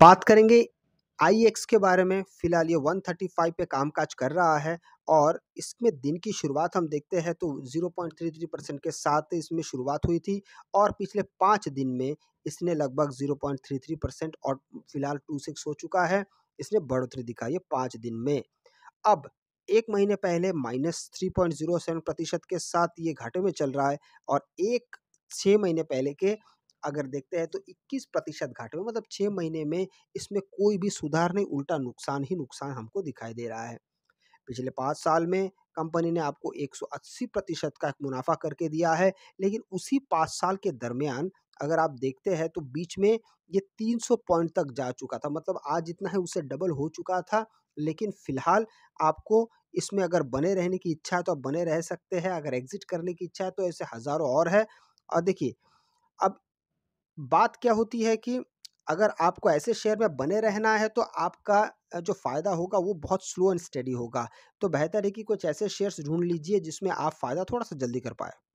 बात करेंगे आई के बारे में फिलहाल ये 135 पे कामकाज कर रहा है और इसमें दिन की शुरुआत हम देखते हैं तो 0.33 परसेंट के साथ इसमें शुरुआत हुई थी और पिछले पाँच दिन में इसने लगभग 0.33 परसेंट और फिलहाल टू सिक्स हो चुका है इसने बढ़ोतरी दिखाई है पाँच दिन में अब एक महीने पहले minus three point zero seven प्रतिशत के साथ ये घाटे में चल रहा है और एक छः महीने पहले के अगर देखते हैं तो 21 प्रतिशत घाटे में मतलब छः महीने में इसमें कोई भी सुधार नहीं उल्टा नुकसान ही नुकसान हमको दिखाई दे रहा है पिछले पाँच साल में कंपनी ने आपको 180 प्रतिशत का मुनाफा करके दिया है लेकिन उसी पाँच साल के दरमियान अगर आप देखते हैं तो बीच में ये 300 पॉइंट तक जा चुका था मतलब आज जितना है उससे डबल हो चुका था लेकिन फिलहाल आपको इसमें अगर बने रहने की इच्छा है तो आप बने रह सकते हैं अगर एग्जिट करने की इच्छा है तो ऐसे हज़ारों और है और देखिए बात क्या होती है कि अगर आपको ऐसे शेयर में बने रहना है तो आपका जो फ़ायदा होगा वो बहुत स्लो एंड स्टेडी होगा तो बेहतर है कि कुछ ऐसे शेयर्स ढूंढ लीजिए जिसमें आप फ़ायदा थोड़ा सा जल्दी कर पाए